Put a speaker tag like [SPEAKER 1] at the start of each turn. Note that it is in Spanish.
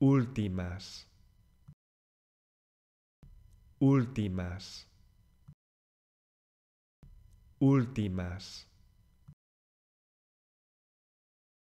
[SPEAKER 1] últimas, últimas, últimas.